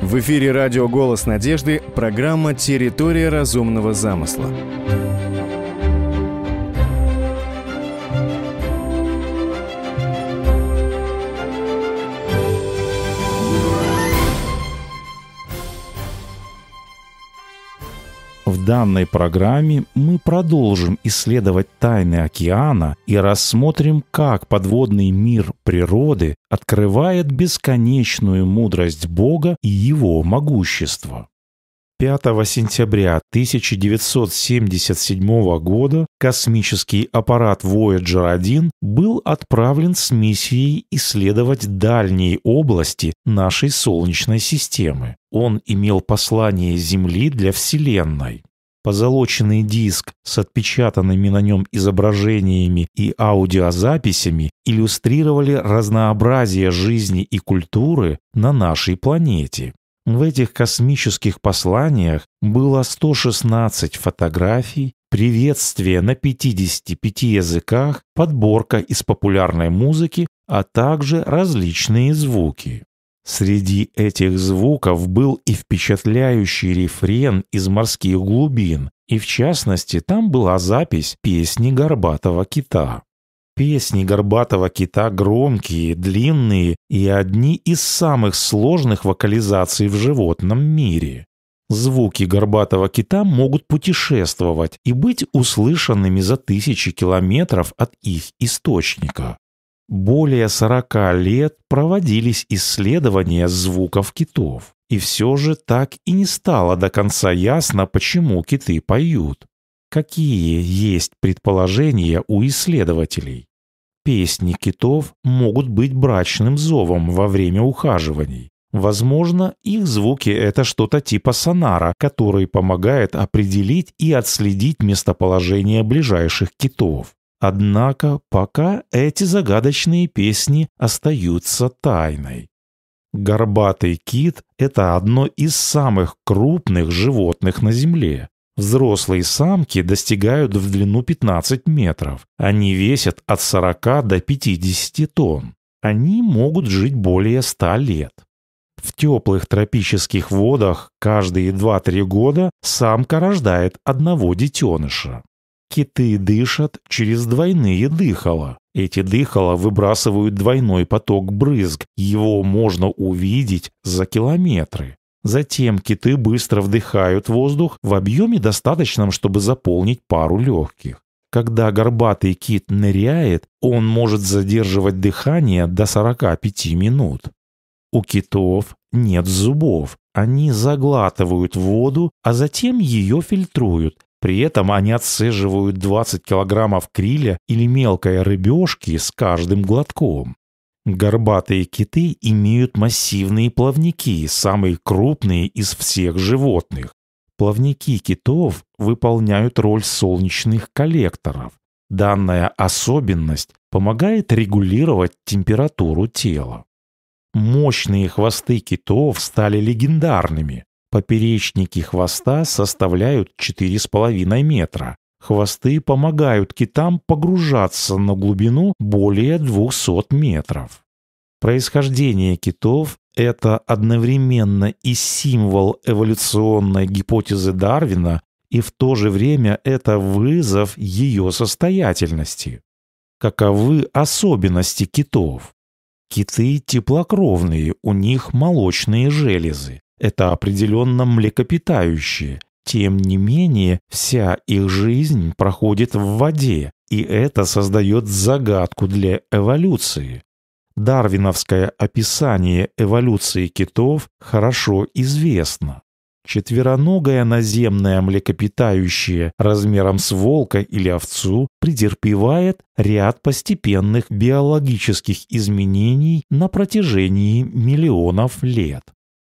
В эфире радио «Голос надежды» программа «Территория разумного замысла». данной программе мы продолжим исследовать тайны океана и рассмотрим, как подводный мир природы открывает бесконечную мудрость Бога и его могущество. 5 сентября 1977 года космический аппарат Voyager 1 был отправлен с миссией исследовать дальние области нашей Солнечной системы. Он имел послание Земли для Вселенной позолоченный диск с отпечатанными на нем изображениями и аудиозаписями иллюстрировали разнообразие жизни и культуры на нашей планете. В этих космических посланиях было 116 фотографий, приветствие на 55 языках, подборка из популярной музыки, а также различные звуки. Среди этих звуков был и впечатляющий рефрен из морских глубин, и в частности там была запись песни горбатого кита. Песни горбатого кита громкие, длинные и одни из самых сложных вокализаций в животном мире. Звуки горбатого кита могут путешествовать и быть услышанными за тысячи километров от их источника. Более 40 лет проводились исследования звуков китов, и все же так и не стало до конца ясно, почему киты поют. Какие есть предположения у исследователей? Песни китов могут быть брачным зовом во время ухаживаний. Возможно, их звуки — это что-то типа сонара, который помогает определить и отследить местоположение ближайших китов. Однако пока эти загадочные песни остаются тайной. Горбатый кит – это одно из самых крупных животных на Земле. Взрослые самки достигают в длину 15 метров. Они весят от 40 до 50 тонн. Они могут жить более 100 лет. В теплых тропических водах каждые 2-3 года самка рождает одного детеныша. Киты дышат через двойные дыхала. Эти дыхала выбрасывают двойной поток брызг, его можно увидеть за километры. Затем киты быстро вдыхают воздух в объеме достаточном, чтобы заполнить пару легких. Когда горбатый кит ныряет, он может задерживать дыхание до 45 минут. У китов нет зубов, они заглатывают воду, а затем ее фильтруют, при этом они отсыживают 20 килограммов криля или мелкой рыбешки с каждым глотком. Горбатые киты имеют массивные плавники, самые крупные из всех животных. Плавники китов выполняют роль солнечных коллекторов. Данная особенность помогает регулировать температуру тела. Мощные хвосты китов стали легендарными. Поперечники хвоста составляют 4,5 метра. Хвосты помогают китам погружаться на глубину более 200 метров. Происхождение китов – это одновременно и символ эволюционной гипотезы Дарвина, и в то же время это вызов ее состоятельности. Каковы особенности китов? Киты теплокровные, у них молочные железы. Это определенно млекопитающие. Тем не менее, вся их жизнь проходит в воде, и это создает загадку для эволюции. Дарвиновское описание эволюции китов хорошо известно. Четвероногое наземное млекопитающее размером с волка или овцу претерпевает ряд постепенных биологических изменений на протяжении миллионов лет.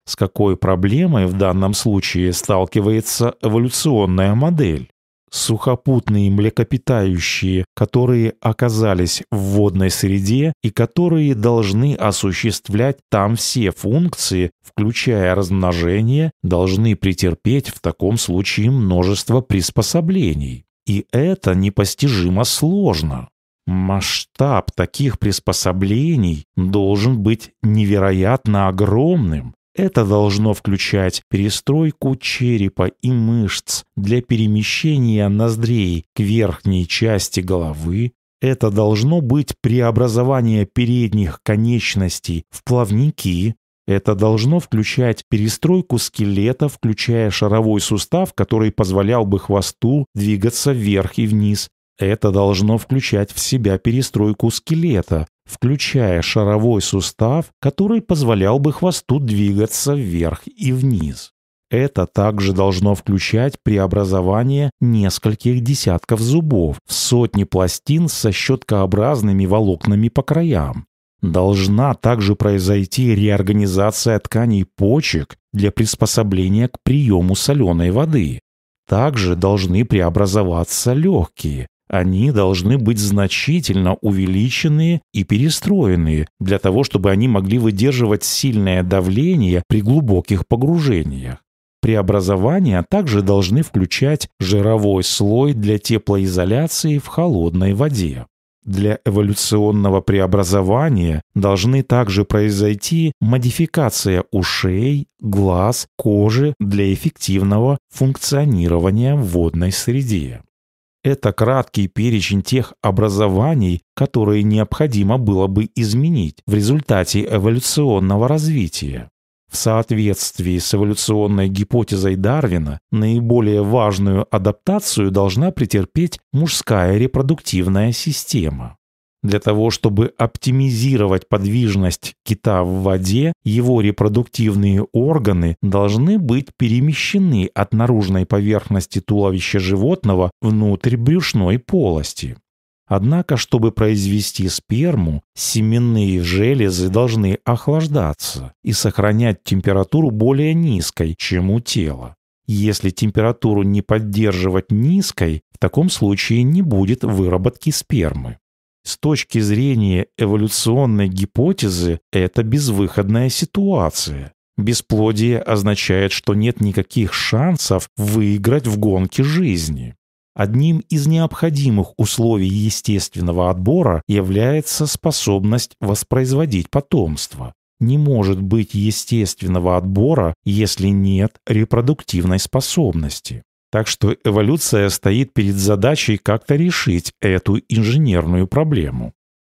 С какой проблемой в данном случае сталкивается эволюционная модель? Сухопутные млекопитающие, которые оказались в водной среде и которые должны осуществлять там все функции, включая размножение, должны претерпеть в таком случае множество приспособлений. И это непостижимо сложно. Масштаб таких приспособлений должен быть невероятно огромным, это должно включать перестройку черепа и мышц для перемещения ноздрей к верхней части головы. Это должно быть преобразование передних конечностей в плавники. Это должно включать перестройку скелета, включая шаровой сустав, который позволял бы хвосту двигаться вверх и вниз. Это должно включать в себя перестройку скелета, включая шаровой сустав, который позволял бы хвосту двигаться вверх и вниз. Это также должно включать преобразование нескольких десятков зубов в сотни пластин со щеткообразными волокнами по краям. Должна также произойти реорганизация тканей почек для приспособления к приему соленой воды. Также должны преобразоваться легкие, они должны быть значительно увеличены и перестроены для того, чтобы они могли выдерживать сильное давление при глубоких погружениях. Преобразования также должны включать жировой слой для теплоизоляции в холодной воде. Для эволюционного преобразования должны также произойти модификация ушей, глаз, кожи для эффективного функционирования в водной среде. Это краткий перечень тех образований, которые необходимо было бы изменить в результате эволюционного развития. В соответствии с эволюционной гипотезой Дарвина, наиболее важную адаптацию должна претерпеть мужская репродуктивная система. Для того, чтобы оптимизировать подвижность кита в воде, его репродуктивные органы должны быть перемещены от наружной поверхности туловища животного внутрь брюшной полости. Однако, чтобы произвести сперму, семенные железы должны охлаждаться и сохранять температуру более низкой, чем у тела. Если температуру не поддерживать низкой, в таком случае не будет выработки спермы. С точки зрения эволюционной гипотезы это безвыходная ситуация. Бесплодие означает, что нет никаких шансов выиграть в гонке жизни. Одним из необходимых условий естественного отбора является способность воспроизводить потомство. Не может быть естественного отбора, если нет репродуктивной способности. Так что эволюция стоит перед задачей как-то решить эту инженерную проблему.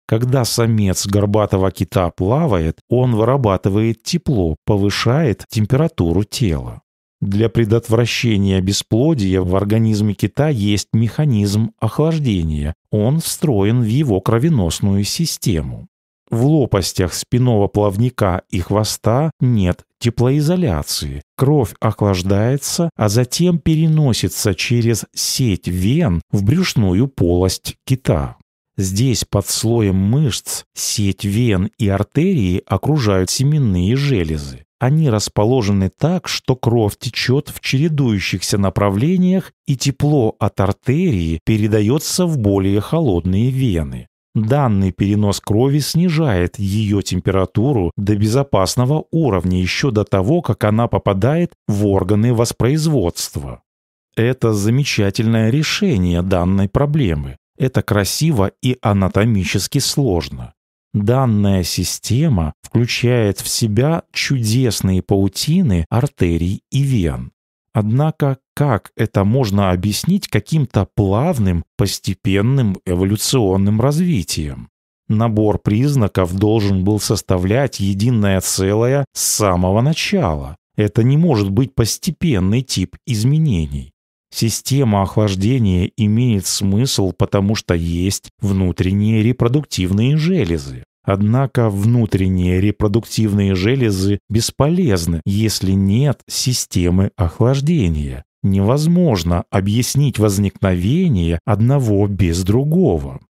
Когда самец горбатого кита плавает, он вырабатывает тепло, повышает температуру тела. Для предотвращения бесплодия в организме кита есть механизм охлаждения, он встроен в его кровеносную систему. В лопастях спинного плавника и хвоста нет теплоизоляции. Кровь охлаждается, а затем переносится через сеть вен в брюшную полость кита. Здесь под слоем мышц сеть вен и артерии окружают семенные железы. Они расположены так, что кровь течет в чередующихся направлениях и тепло от артерии передается в более холодные вены. Данный перенос крови снижает ее температуру до безопасного уровня еще до того, как она попадает в органы воспроизводства. Это замечательное решение данной проблемы. Это красиво и анатомически сложно. Данная система включает в себя чудесные паутины артерий и вен. Однако как это можно объяснить каким-то плавным, постепенным эволюционным развитием? Набор признаков должен был составлять единое целое с самого начала. Это не может быть постепенный тип изменений. Система охлаждения имеет смысл, потому что есть внутренние репродуктивные железы. Однако внутренние репродуктивные железы бесполезны, если нет системы охлаждения. Невозможно объяснить возникновение одного без другого.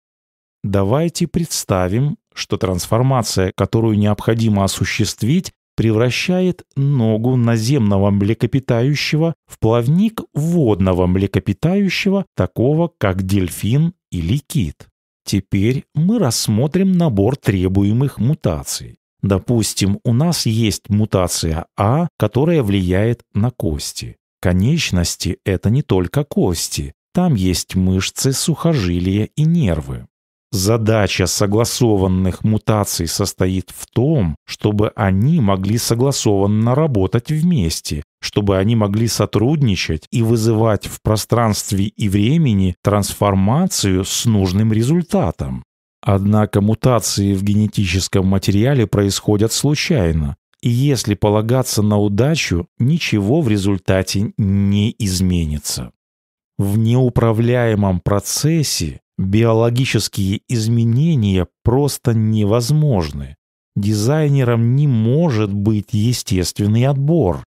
Давайте представим, что трансформация, которую необходимо осуществить, превращает ногу наземного млекопитающего в плавник водного млекопитающего, такого как дельфин или кит. Теперь мы рассмотрим набор требуемых мутаций. Допустим, у нас есть мутация А, которая влияет на кости. Конечности — это не только кости, там есть мышцы, сухожилия и нервы. Задача согласованных мутаций состоит в том, чтобы они могли согласованно работать вместе, чтобы они могли сотрудничать и вызывать в пространстве и времени трансформацию с нужным результатом. Однако мутации в генетическом материале происходят случайно, и если полагаться на удачу, ничего в результате не изменится. В неуправляемом процессе биологические изменения просто невозможны. Дизайнерам не может быть естественный отбор.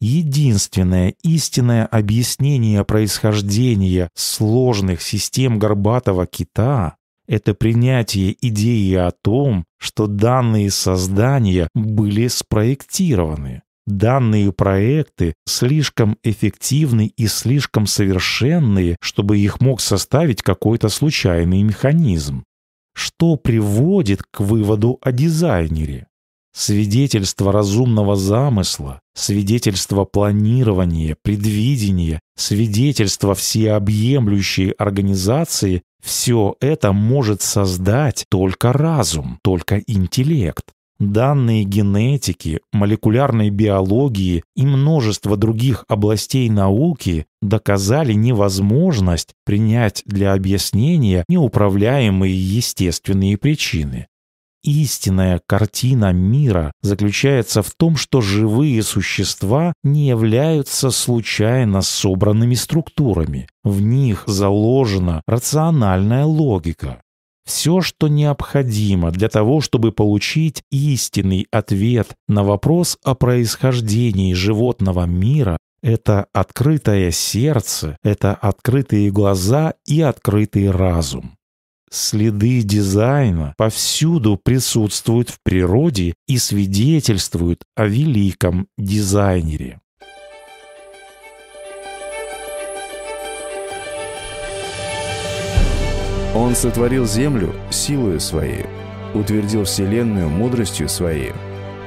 Единственное истинное объяснение происхождения сложных систем горбатого кита это принятие идеи о том, что данные создания были спроектированы. Данные проекты слишком эффективны и слишком совершенные, чтобы их мог составить какой-то случайный механизм. Что приводит к выводу о дизайнере? свидетельство разумного замысла, свидетельство планирования, предвидения, свидетельство всеобъемлющей организации все это может создать только разум, только интеллект. Данные генетики, молекулярной биологии и множество других областей науки доказали невозможность принять для объяснения неуправляемые естественные причины. Истинная картина мира заключается в том, что живые существа не являются случайно собранными структурами. В них заложена рациональная логика. Все, что необходимо для того, чтобы получить истинный ответ на вопрос о происхождении животного мира, это открытое сердце, это открытые глаза и открытый разум. Следы дизайна повсюду присутствуют в природе и свидетельствуют о великом дизайнере. Он сотворил землю силою своей, утвердил вселенную мудростью своей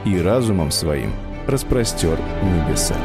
и разумом своим распростер небеса.